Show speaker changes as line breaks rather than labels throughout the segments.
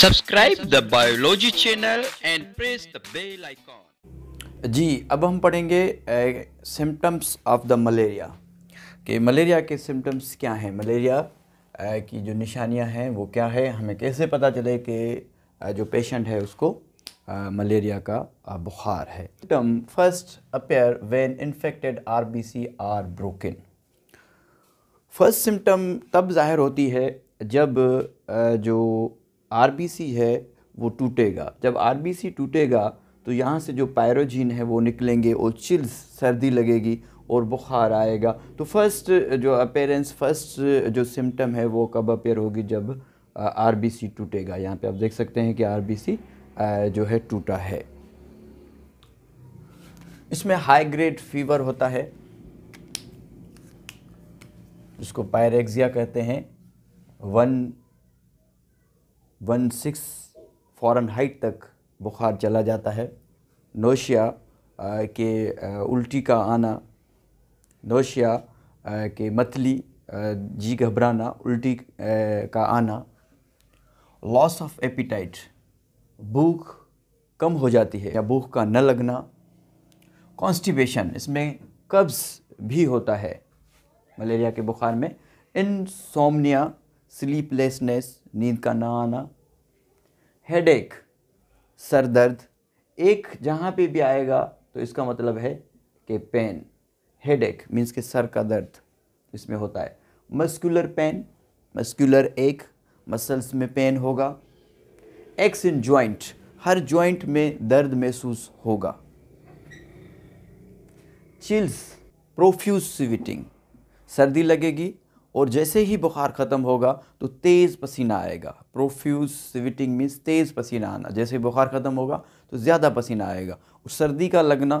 subscribe the biology channel and press the bell icon जी अब हम पढ़ेंगे सिम्टम्स ऑफ द मलेरिया कि मलेरिया के सिम्टम्स क्या हैं मलेरिया की जो निशानियां हैं वो क्या है हमें कैसे पता चले कि जो पेशेंट है उसको मलेरिया का बुखार है symptom first appear when infected R B C are broken first symptom तब ज़ाहिर होती है जब जो आर है वो टूटेगा जब आर टूटेगा तो यहाँ से जो पायरोजीन है वो निकलेंगे और चिल्स सर्दी लगेगी और बुखार आएगा तो फर्स्ट जो अपेयरेंस फर्स्ट जो सिम्टम है वो कब अपेयर होगी जब आर टूटेगा यहाँ पे आप देख सकते हैं कि आर जो है टूटा है इसमें हाई ग्रेड फीवर होता है जिसको पायरेक्जिया कहते हैं one one six Fahrenheit तक बुखार चला जाता है नोशिया के उल्टी का आना नोशिया के मतली जी घबराना उल्टी का आना लॉस ऑफ एपिटाइट भूख कम हो जाती है या भूख का न लगना कॉन्स्टिपेशन इसमें कब्ज़ भी होता है मलेरिया के बुखार में इन सोमनिया स्लीपलेसनेस नींद का ना आना एक सर दर्द एक जहाँ पे भी आएगा तो इसका मतलब है कि पेन हेड एक मीन्स के सर का दर्द इसमें होता है muscular pain muscular ache muscles में पेन होगा एक्स इन जॉइंट हर जॉइंट में दर्द महसूस होगा चिल्स प्रोफ्यूज स्वीटिंग सर्दी लगेगी और जैसे ही बुखार ख़त्म होगा तो तेज़ पसीना आएगा प्रोफ्यूज स्विटिंग मीन्स तेज़ पसीना आना जैसे बुखार ख़त्म होगा तो ज़्यादा पसीना आएगा और सर्दी का लगना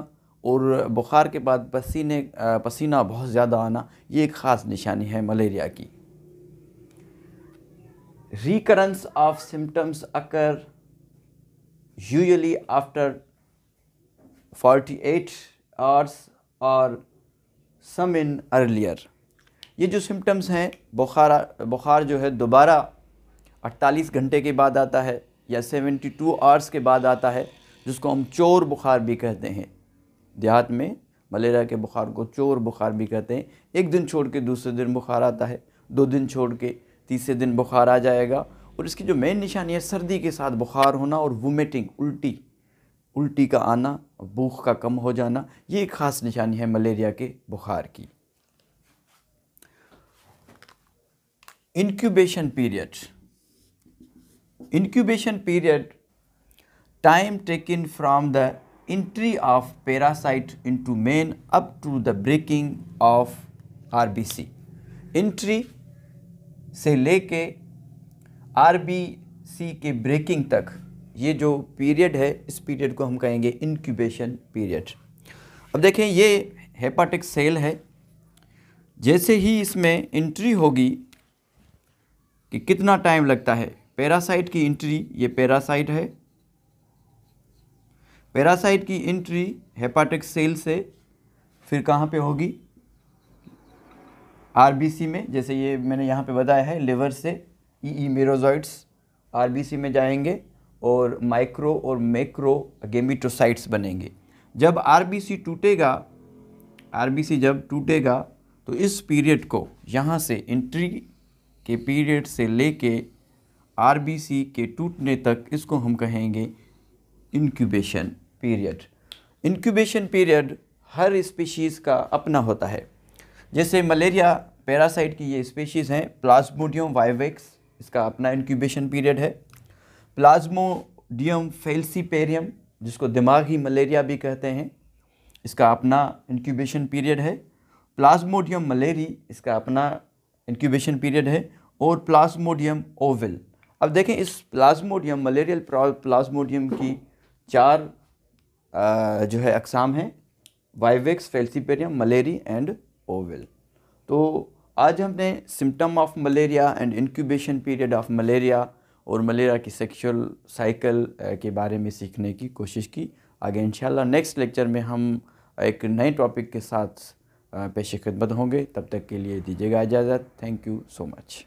और बुखार के बाद पसीने पसीना बहुत ज़्यादा आना ये एक ख़ास निशानी है मलेरिया की of symptoms occur occur after forty 48 hours और सम इन अर्लियर ये जो सिम्टम्स हैं बुखार बुखार जो है दोबारा 48 घंटे के बाद आता है या 72 आवर्स के बाद आता है जिसको हम चोर बुखार भी कहते हैं देहात में मलेरिया के बुखार को चोर बुखार भी कहते हैं एक दिन छोड़ के दूसरे दिन बुखार आता है दो दिन छोड़ के तीसरे दिन बुखार आ जाएगा और इसकी जो मेन निशानी है सर्दी के साथ बुखार होना और वोमिटिंग उल्टी उल्टी का आना भूख का कम हो जाना ये एक ख़ास निशानी है मलेरिया के बुखार की incubation period incubation period time taken from the entry of parasite into main up to the breaking of RBC entry से लेके आरबीसी के ब्रेकिंग तक ये जो पीरियड है इस पीरियड को हम कहेंगे इनक्यूबेशन पीरियड अब देखें ये हेपाटिक सेल है जैसे ही इसमें एंट्री होगी कि कितना टाइम लगता है पैरासाइट की एंट्री ये पैरासाइट है पैरासाइट की एंट्री हेपाटिक सेल से फिर कहाँ पे होगी आरबीसी में जैसे ये मैंने यहाँ पे बताया है लिवर से ई ई मेरोजॉइड्स आरबीसी में जाएंगे और माइक्रो और मैक्रो गेमिटोसाइट्स बनेंगे जब आरबीसी टूटेगा आरबीसी जब टूटेगा तो इस पीरियड को यहाँ से एंट्री के पीरियड से लेके आरबीसी के टूटने तक इसको हम कहेंगे इनक्यूबेशन पीरियड इनक्यूबेशन पीरियड हर स्पीशीज़ का अपना होता है जैसे मलेरिया पैरासाइट की ये स्पीशीज़ हैं प्लाज्मोडियम वाइवेक्स इसका अपना इनक्यूबेशन पीरियड है प्लाज्मोडियम फेल्सीपेरियम जिसको दिमागी मलेरिया भी कहते हैं इसका अपना इनक्यूबेशन पीरियड है प्लाज्मोडियम मलेरी इसका अपना इंक्यूबेशन पीरियड है और प्लाज्मोडियम ओवल अब देखें इस प्लाज्मोडियम मलेरियल प्लाज्मोडियम की चार आ, जो है अकसाम हैं vivax falciparum malariae and ovale तो आज हमने symptom of malaria and incubation period of malaria और मलेरिया की सेक्सुअल साइकिल के बारे में सीखने की कोशिश की आगे इंशाल्लाह नेक्स्ट लेक्चर में हम एक नए टॉपिक के साथ पेश खिदमत होंगे तब तक के लिए दीजिएगा इजाज़त थैंक यू सो मच